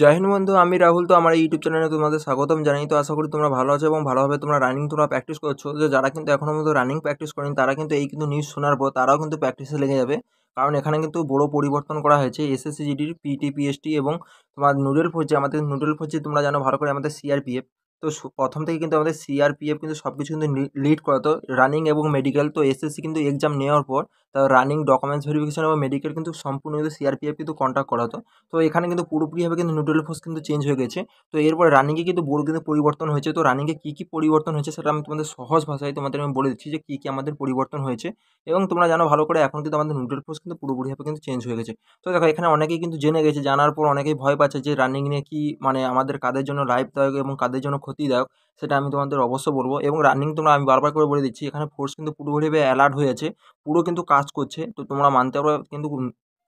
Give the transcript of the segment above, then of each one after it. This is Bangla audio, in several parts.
জয় হিন্দ বন্ধু আমি রাহুল তো আমার ইউটিউব চ্যানেলে তোমাদের স্বাগতম জানাই তো আশা করি তোমরা ভালো আছো এবং ভালোভাবে তোমরা রানিং তোমরা প্র্যাকটিস করছো যে যারা কিন্তু এখনও মতো রানিং প্র্যাকটিস করেন তারা কিন্তু এই কিন্তু নিউজ শোনার পর তারাও কিন্তু প্র্যাকটিসে লেগে যাবে কারণ এখানে কিন্তু বড় পরিবর্তন করা হয়েছে এসএসসিজিডির পিটি পিএসটি এবং তোমার নুডেল ফোর্জি আমাদের নুডেল ফোর্জি তোমরা জানো ভালো করে আমাদের সিআরপিএফ তো প্রথম থেকে কিন্তু আমাদের সিআরপিএফ কিন্তু সব কিছু কিন্তু লিড করাতো রানিং এবং মেডিকেল তো এসএসসি কিন্তু এক্সাম নেওয়ার পর তো রানিং ডকুমেন্টস ভেরিফিকেশন এবং মেডিকেল কিন্তু সম্পূর্ণ কিন্তু সিআরপিএফ কিন্তু কন্ট্যাক্ট করা হতো তো এখানে কিন্তু পুরোপুরিভাবে কিন্তু নিউট্রাল ফোর্স কিন্তু চেঞ্জ হয়ে গেছে তো এরপরে রানিংয়ে কিন্তু বোর্ড কিন্তু পরিবর্তন হয়েছে তো রানিংয়ে কী কী পরিবর্তন হয়েছে সেটা আমি তোমাদের সহজ ভাষায় তোমাদের আমি বলে দিচ্ছি যে কী কী আমাদের পরিবর্তন হয়েছে এবং তোমরা জানো ভালো করে এখন কিন্তু আমাদের নিউট্রাল ফোর্স কিন্তু পুরোপুরিভাবে কিন্তু চেঞ্জ হয়ে গেছে তো দেখো এখানে অনেকেই কিন্তু জেনে গেছে জানার পর অনেকেই ভয় পাচ্ছে যে রানিং নিয়ে কি মানে আমাদের কাদের জন্য লাইফদায়ক এবং কাদের জন্য ক্ষতিদায়ক সেটা আমি তোমাদের অবশ্য বলবো এবং রানিং তোমরা আমি বারবার করে বলে দিচ্ছি এখানে ফোর্স কিন্তু পুরোপুরিভাবে অ্যালার্ট হয়ে আছে পুরো কিন্তু কাজ করছে তো তোমরা মানতে পারো কিন্তু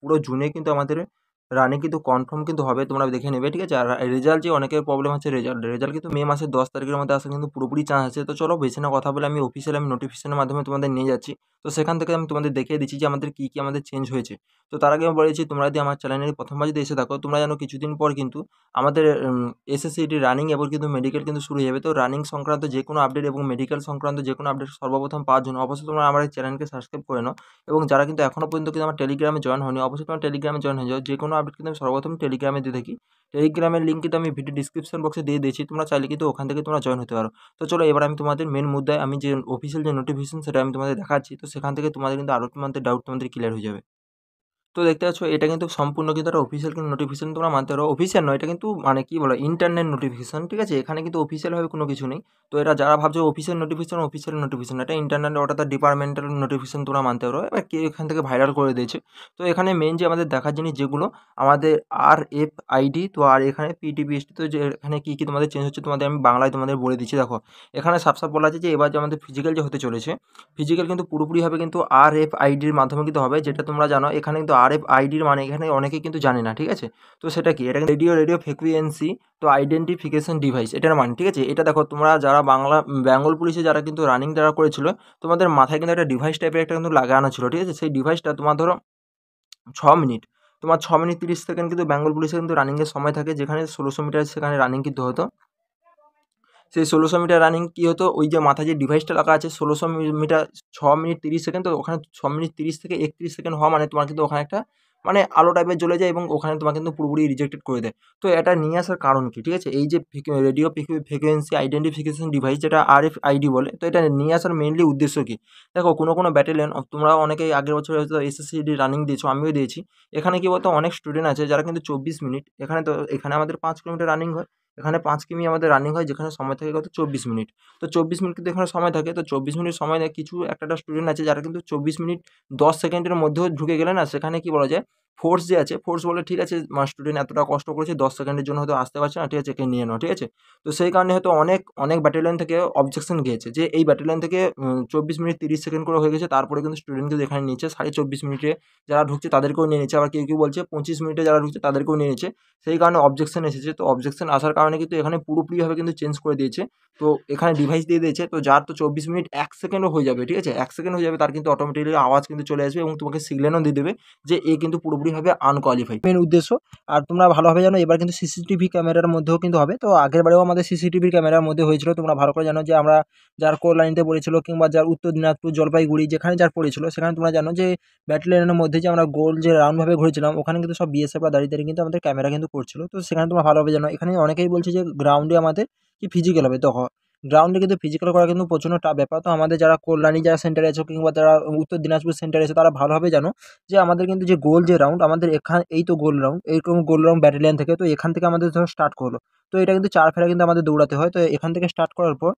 পুরো জুনে কিন্তু আমাদের রানিং কিন্তু কনফার্ম কিন্তু হবে তোমরা দেখে নেবে ঠিক আছে আর রেজাল্ট যে অনেকের প্রবলেম হচ্ছে রেজাল্ট রেজাল্ট কিন্তু মে মাসের দশ তারিখের মধ্যে আসা কিন্তু পুরোপুরি চান্স আছে তো চলো বেছে না কথা বলে আমি অফিসিয়াল আমি নোটিফিকেশনের মাধ্যমে তোমাদের নিয়ে যাচ্ছি তো সেখান থেকে আমি তোমাদের দেখিয়ে দিচ্ছি যে আমাদের কী কী আমাদের চেঞ্জ হয়েছে তো তার আগে আমি বলেছি তোমরা যদি আমার চ্যানেলে প্রথমবার যদি এসে থাকো তোমরা জানো কিছুদিন পর কিন্তু আমাদের এসএসসিটি রানিং এবং কিন্তু মেডিকেল কিন্তু শুরু হয়ে যাবে তো রানিং সংক্রান্ত যে কোনো আপডেট এবং মেডিকেল সংক্রান্ত যে কোনো আপডেট সর্বপ্রথম পাওয়ার জন্য অবশ্যই তোমরা আমার চ্যানেলকে সাবস্ক্রাইব করে নাও এবং যারা কিন্তু এখনও পর্যন্ত কিন্তু আমার টেলিগ্রামে জয়েন হয়নি অবশ্যই তোমার টেলিগ্রামে জয়েন হয়ে যাও যে কোনো আপডেট কিন্তু আমি সর্বপ্রথম টেলিগ্রামে দিয়ে থাকি টেলিগ্রামের লিঙ্ক কিন্তু আমি ভিডিও ডিসক্রিপশন বক্সে দিয়ে দিয়েছি তোমরা চাইলে কিন্তু ওখান থেকে তোমরা জয়েন হতে পারো তো চলো এবার আমি তোমাদের মেন মুদ্রায় আমি যে অফিসিয়াল যে নোটিফিকেশন সেটা আমি তোমাদের দেখাচ্ছি তো সেখান থেকে তোমাদের কিন্তু আরও তোমাদের ডাউট তোমাদের ক্লিয়ার হয়ে যাবে তো দেখতে পাচ্ছ এটা কিন্তু সম্পূর্ণ কিন্তু একটা অফিসিয়াল কিন্তু নোটিফিকেশন তোমরা মানতে পারো অফিসিয়াল নয় এটা কিন্তু মানে কী বলো ইন্টারনেট নোটিফিকেশন ঠিক আছে এখানে কিন্তু অফিসিয়ালভাবে কোনো কিছু নেই তো এটা যারা ভাবছে অফিসিয়াল নোটিফিকেশন অফিসিয়াল নোটিফিকেশন এটা ইন্টারনেট অর্থাৎ ডিপার্টমেন্টাল নোটিফিকেশন তোমরা মানতে পারো এবার কে এখান থেকে ভাইরাল করে দিয়েছে তো এখানে মেন যে আমাদের দেখার জিনিস যেগুলো আমাদের আর এফ আইডি তো আর এখানে পিটিপিএসটি তো যে এখানে কী কী তোমাদের চেঞ্জ হচ্ছে তোমাদের আমি বাংলায় তোমাদের বলে দিচ্ছি দেখো এখানে সাফসাফ বলা আছে যে এবার যে আমাদের ফিজিক্যাল যে হতে চলেছে ফিজিক্যাল কিন্তু পুরোপুরিভাবে কিন্তু আর এফ আইডির মাধ্যমে কিন্তু হবে যেটা তোমরা জানো এখানে কিন্তু আর আরএফ আইডির মানে এখানে অনেকে কিন্তু জানে না ঠিক আছে তো সেটা কি এটা রেডিও রেডিও ফ্রিকুয়েন্সি তো আইডেন্টিফিকেশন ডিভাইস এটার মানে ঠিক আছে এটা দেখো তোমরা যারা বাংলা বেঙ্গল পুলিশে যারা কিন্তু রানিং যারা করেছিল তোমাদের মাথায় কিন্তু একটা ডিভাইস টাইপের একটা কিন্তু লাগানো ছিল ঠিক আছে সেই ডিভাইসটা তোমার ধরো ছ মিনিট তোমার ছ মিনিট তিরিশ সেকেন্ড কিন্তু বেঙ্গল পুলিশে কিন্তু রানিংয়ের সময় থাকে যেখানে ষোলোশো মিটার সেখানে রানিং কিন্তু হতো সেই ষোলোশো মিটার রানিং কী হতো ওই যে মাথায় যে ডিভাইসটা রাখা আছে ষোলোশো মিটার ছ মিনিট তিরিশ সেকেন্ড তো ওখানে ছ মিনিট তিরিশ থেকে একত্রিশ সেকেন্ড হওয়া মানে তোমার কিন্তু ওখানে একটা মানে আলো টাইপের জ্বলে যায় এবং ওখানে তোমার কিন্তু পুরোপুরি রিজেক্টেড করে দেয় তো এটা নিয়ে আসার কারণ কী ঠিক আছে এই যে রেডিও ফ্রিকোয়েন্সি আইডেন্টিফিকেশন ডিভাইস যেটা আর এফ আইডি বলে তো এটা নিয়ে আসার মেনলি উদ্দেশ্য কী দেখো কোনো কোনো ব্যাটেলিয়ান তোমরা অনেকেই আগের বছর হয়তো এসএসসিডি রানিং দিয়েছো আমিও দিয়েছি এখানে কি বলতো অনেক স্টুডেন্ট আছে যারা কিন্তু চব্বিশ মিনিট এখানে তো এখানে আমাদের পাঁচ কিলোমিটার রানিং হয় এখানে পাঁচ কিমি আমাদের রানিং হয় যেখানে সময় থাকে কত চব্বিশ মিনিট তো চব্বিশ মিনিট কিন্তু এখানে সময় থাকে তো চব্বিশ মিনিট সময় কিছু একটা একটা স্টুডেন্ট আছে যারা কিন্তু চব্বিশ মিনিট দশ সেকেন্ডের মধ্যেও ঢুকে গেলে না সেখানে কি বলা যায় ফোর্স যে আছে ফোর্স বলে ঠিক আছে স্টুডেন্ট এতটা কষ্ট করেছে দশ সেকেন্ডের জন্য হয়তো আসতে পারছে না ঠিক আছে একে নিয়ে নাও ঠিক আছে তো সেই কারণে হয়তো অনেক অনেক ব্যাটালিয়ন থেকে অবজেকশন গিয়েছে যে এই ব্যাটালিয়ন থেকে চব্বিশ মিনিট তিরিশ সেকেন্ড করে হয়ে গেছে তারপরে কিন্তু স্টুডেন্টকে এখানে নিচ্ছে সাড়ে চব্বিশ মিনিটে যারা ঢুকছে তাদেরকেও নিয়ে নিচ্ছে আবার কেউ কেউ বলছে পঁচিশ মিনিটে যারা ঢুকছে তাদেরকেও নিয়ে নিচ্ছে সেই কারণে অবজেকশন এসেছে তো অবজেকশন আসার কারণে কারণে কিন্তু এখানে পুরোপুরিভাবে কিন্তু চেঞ্জ করে দিয়েছে তো এখানে ডিভাইস দিয়ে দিয়েছে তো যার তো চব্বিশ মিনিট এক সেকেন্ডও হয়ে যাবে ঠিক আছে এক সেকেন্ড হয়ে যাবে তার কিন্তু অটোমেটিকলি আওয়াজ কিন্তু চলে আসবে এবং তোমাকে সিগন্যালও দিয়ে দেবে যে এ কিন্তু পুরোপুরিভাবে আনকোয়ালিফাইড মেন উদ্দেশ্য আর তোমরা ভালোভাবে জানো এবার কিন্তু সিসিটিভি ক্যামেরার মধ্যেও কিন্তু হবে তো আগের বারেও আমাদের সিসিটিভি ক্যামেরার মধ্যে হয়েছিল তোমরা ভালো করে জানো যে আমরা যার কোর লাইনতে পড়েছিল কিংবা যার উত্তর দিনাজপুর জলপাইগুড়ি যেখানে যার পড়েছিল সেখানে তোমরা জানো যে ব্যাটেল লাইনের মধ্যে যে আমরা গোল যে রাউন্ডভাবে ঘুরেছিলাম ওখানে কিন্তু সব বা দাঁড়িয়ে দাঁড়িয়ে কিন্তু আমাদের ক্যামেরা কিন্তু করছিল তো সেখানে তোমরা ভালোভাবে জানো এখানে অনেকেই বলছি যে গ্রাউন্ডে আমাদের কি ফিজিক্যাল হবে তো গ্রাউন্ডে কিন্তু ফিজিক্যাল করা কিন্তু প্রচণ্ড টাফ ব্যাপার তো আমাদের যারা কল্যাণী যারা সেন্টারে আছে কিংবা যারা উত্তর দিনাজপুর সেন্টারে আছে তারা ভালোভাবে জানো যে আমাদের কিন্তু যে গোল যে রাউন্ড আমাদের এখান এই তো গোল রাউন্ড এইরকম গোল রাউন্ড ব্যাটালিয়ান থেকে তো এখান থেকে আমাদের ধরো স্টার্ট করলো তো এটা কিন্তু চার ফেরা কিন্তু আমাদের দৌড়াতে হয় তো এখান থেকে স্টার্ট করার পর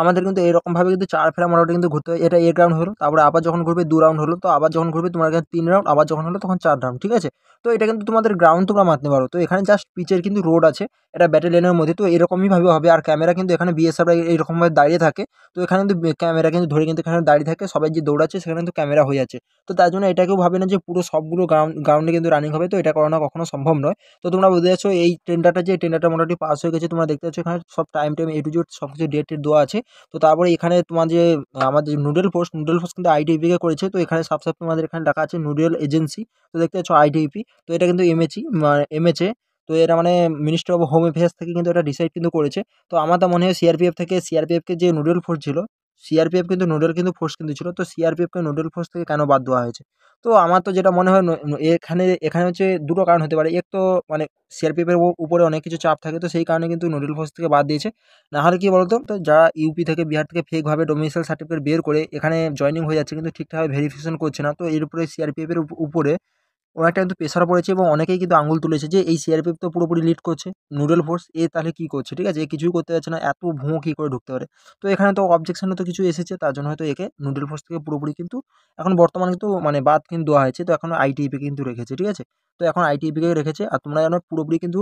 আমাদের কিন্তু এরকমভাবে কিন্তু চার ফেরা মোটামুটি কিন্তু ঘুরতে হয় এটা এক রাউন্ড হলো তারপরে আবার যখন ঘুরবে দু রাউন্ড হলো তো আবার যখন ঘুরবে তোমার তিন রাউন্ড আবার যখন হলো তখন চার রাউন্ড ঠিক আছে তো এটা কিন্তু তোমাদের গ্রাউন্ড তোমরা মারতে পারো তো এখানে জাস্ট পিচের কিন্তু রোড আছে এটা ব্যাটেল লেনের মধ্যে তো এরকমইভাবে হবে আর ক্যামেরা কিন্তু এখানে বিএসএফরা এরকমভাবে দাঁড়িয়ে থাকে তো এখানে কিন্তু ক্যামেরা কিন্তু ধরে কিন্তু এখানে দাঁড়িয়ে থাকে সবাই যে দৌড়াচ্ছে সেখানে কিন্তু ক্যামেরা হয়ে আছে তো তার জন্য এটাকেও ভাবে না যে পুরো সবগুলো গ্রাউন্ড গ্রাউন্ডে কিন্তু রানিং হবে তো এটা করানো কখনো সম্ভব নয় তো তোমরা বুঝতে যাচ্ছ এই টেন্ডারটা যে টেন্ডারটা মোটামুটি পাস হয়ে গেছে তোমরা দেখতে পাচ্ছ এখানে সব টাইম টাইম এ টু জোট সব কিছু ডেট দেওয়া আছে তো তারপরে এখানে তোমার যে আমাদের নুডেল পোস্ট নুডেল পোস্ট কিন্তু আইটিইপিকে করেছে তো এখানে সাবসেপ তোমাদের এখানে রাখা আছে নুডেল এজেন্সি তো দেখতে পাচ্ছ আইটিইপি তো এটা কিন্তু এমএচই মানে এমএচএ তো এরা মানে মিনিস্টার অফ হোম অ্যাফেয়ার্স থেকে কিন্তু এটা ডিসাইড কিন্তু করেছে তো আমার তো মনে হয় সিআরপিএফ থেকে সিআরপিএফকে যে নুডেল ফোর্স ছিল সিআরপিএফ কিন্তু নোডাল কিন্তু ফোর্স কিন্তু ছিল তো সিআরপিএফকে নোডাল ফোর্স থেকে কেন বাদ দেওয়া হয়েছে তো আমার তো যেটা মনে হয় এখানে এখানে হচ্ছে দুটো কারণ হতে পারে এক তো মানে সিআরপিএফের উপরে অনেক কিছু চাপ থাকে তো সেই কারণে কিন্তু নোডাল ফোর্স থেকে বাদ দিয়েছে না হলে কী বলতো তো যারা ইউপি থেকে বিহার থেকে ফেকভাবে ডোমিসাইল সার্টিফিকেট বের করে এখানে জয়নিং হয়ে যাচ্ছে কিন্তু ঠিকঠাকভাবে ভেরিফিকেশন করছে না তো এর উপরে সিআরপিএফের উপরে অনেকটা কিন্তু প্রেশার পড়েছে এবং অনেকেই কিন্তু আঙুল তুলেছে যে এই সিআরপিএফ তো পুরোপুরি লিড করছে নুডল ফোর্স এ তাহলে কী করছে ঠিক আছে এ কিছুই করতে যাচ্ছে না এত ভুঁয়ো কী করে ঢুকতে পারে তো এখানে তো অবজেকশানে তো কিছু এসেছে তার জন্য হয়তো একে নুডল ফোর্স থেকে পুরোপুরি কিন্তু এখন বর্তমানে কিন্তু মানে বাদ কিন্তু দেওয়া হয়েছে তো এখন আইটিএপি কিন্তু রেখেছে ঠিক আছে তো এখন আইটিপিকে রেখেছে আর তোমরা জানো পুরোপুরি কিন্তু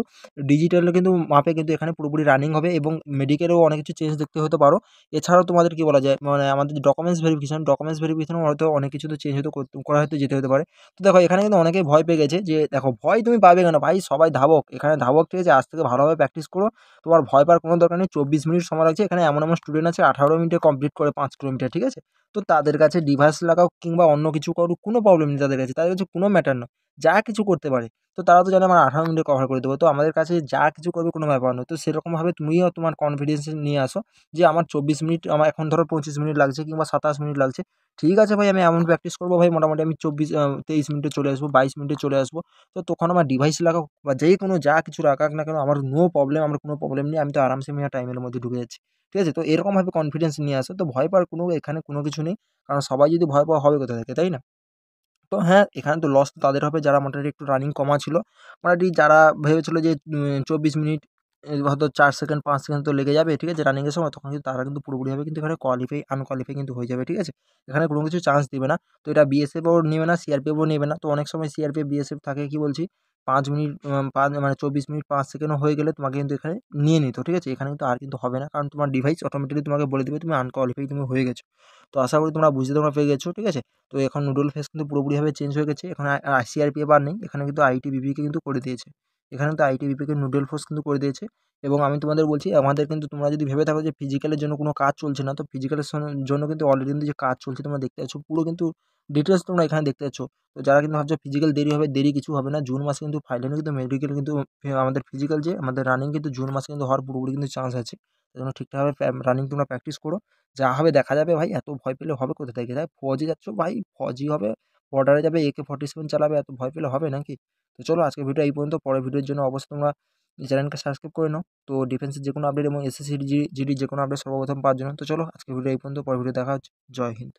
ডিজিটাল কিন্তু মাপে কিন্তু এখানে পুরোপুরি রানিং হবে এবং মেডিকেলেও অনেক কিছু চেঞ্জ দেখতে হতে পারো এছাড়াও তোমাদের কি বলা যায় মানে আমাদের ডকুমেন্টস ভেরিফিকেশন ডকুমেন্টস ভেরিফিকেশন হয়তো অনেক কিছু তো চেঞ্জ হতে করা হয়তো যেতে হতে পারে তো দেখো এখানে কিন্তু অনেকে ভয় পেয়ে গেছে যে দেখো ভয় তুমি পাবে কেন ভাই সবাই ধাবক এখানে ধাবক ঠিক আছে আজ থেকে ভালোভাবে প্র্যাকটিস করো তোমার ভয় পাওয়ার কোনো দরকার নেই চব্বিশ মিনিট সময় লাগছে এখানে এমন এমন স্টুডেন্ট আছে আঠারো মিনিটে কমপ্লিট করে পাঁচ কিলোমিটার ঠিক আছে তো তাদের কাছে ডিভাইস লাগাও কিংবা অন্য কিছু করো কোনো প্রবলেম নেই তাদের কাছে তাদের কাছে কোনো ম্যাটার না যা কিছু করতে পারে তো তারা তো জানে আমার আঠারো মিনিটে কভার করে দেবো তো আমাদের কাছে যা কিছু করবে কোনো ব্যাপার নয় তো সেরকমভাবে তুমিও তোমার কনফিডেন্স নিয়ে আসো যে আমার চব্বিশ মিনিট আমার এখন ধরো পঁচিশ মিনিট লাগছে কিংবা সাতাশ মিনিট লাগছে ঠিক আছে ভাই আমি এমন প্র্যাকটিস করবো ভাই মোটামুটি আমি চব্বিশ তেইশ মিনিটে চলে আসবো বাইশ মিনিটে চলে আসবো তো তখন আমার ডিভাইস লাগাও বা যেই কোনো যা কিছু রাখাক না কেন আমার নো প্রবলেম আমার কোনো প্রবলেম নেই আমি তো আরামসে আমি টাইমের মধ্যে ঢুকে যাচ্ছি ঠিক আছে তো এরকমভাবে কনফিডেন্স নিয়ে আসো তো ভয় পাওয়ার কোনো এখানে কোনো কিছু নেই কারণ সবাই যদি ভয় পাওয়া হবে কোথা থেকে তাই না তো হ্যাঁ এখানে তো লস তাদের হবে যারা মোটামুটি একটু রানিং কমা ছিল মোটামুটি যারা ভেবেছিল যে চব্বিশ মিনিট হয়তো চার সেকেন্ড পাঁচ সেকেন্ড তো লেগে যাবে ঠিক আছে রানিংয়ের সময় তখন কিন্তু তারা কিন্তু পুরোপুরি হবে কিন্তু এখানে কোয়ালিফাই আনকোয়ালিফাই কিন্তু হয়ে যাবে ঠিক আছে এখানে কোনো কিছু চান্স দেবে না তো এটা বিএসএফও নেবে না সিআরপিএফও নেবে না তো অনেক সময় সিআরপিএফ বিএসএফ থাকে কি বলছি পাঁচ মিনিট পাঁচ মানে চব্বিশ মিনিট পাঁচ সেকেন্ডও হয়ে গেলে তোমাকে কিন্তু এখানে নিয়ে নিত ঠিক আছে এখানে কিন্তু আর কিন্তু হবে না কারণ তোমার ডিভাইস অটোমেটিকলি তোমাকে বলে দেবে তুমি আনকোয়ালিফাই তুমি হয়ে গেছো তো আশা করি তোমরা বুঝতে তোমরা পেয়ে গেছো ঠিক আছে তো এখন নুডল ফেস কিন্তু পুরোপুরিভাবে চেঞ্জ হয়ে গেছে এখানে আইসিআরপি আর নেই এখানে কিন্তু আইটিবিপিকে কিন্তু করে দিয়েছে এখানে তো আইটিবিপিকে নুডল ফোর্স কিন্তু করে দিয়েছে এবং আমি তোমাদের বলছি আমাদের কিন্তু তোমরা যদি ভেবে থাকো যে ফিজিক্যালের জন্য কোনো কাজ চলছে না তো ফিজিক্যালের জন্য কিন্তু অলরেডি কিন্তু যে কাজ চলছে তোমরা দেখতে পাচ্ছ পুরো কিন্তু ডিটেলস তোমরা এখানে দেখতে পাচ্ছ তো যারা কিন্তু ভাবছো ফিজিক্যাল দেরি হবে দেরি কিছু হবে না জুন মাসে কিন্তু ফাইনালি কিন্তু মেডিকেল কিন্তু আমাদের ফিজিক্যাল যে আমাদের রানিং কিন্তু জুন মাসে কিন্তু হওয়ার পুরোপুরি কিন্তু চান্স আছে সেই জন্য ঠিকঠাকভাবে রানিং তোমরা প্র্যাকটিস করো যা হবে দেখা যাবে ভাই এত ভয় পেলে হবে কোথা থেকে তাই ফৌজি যাচ্ছ ভাই ফৌজি হবে বর্ডারে যাবে একে ফর্টি সেভেন চালাবে এত ভয় পেলে হবে নাকি তো চলো আজকে ভিডিও এই পর্যন্ত পরের ভিডিওর জন্য অবশ্যই তোমরা চ্যানেলকে সাবস্ক্রাইব করে নাও তো ডিফেন্সের যে কোনো আপডেট এবং এসএসসি জিডি যে কোনো আপডেট সর্বপ্রথম পাওয়ার জন্য তো চলো আজকে ভিডিও এই পর্যন্ত পরের ভিডিও দেখা হচ্ছে জয় হিন্দ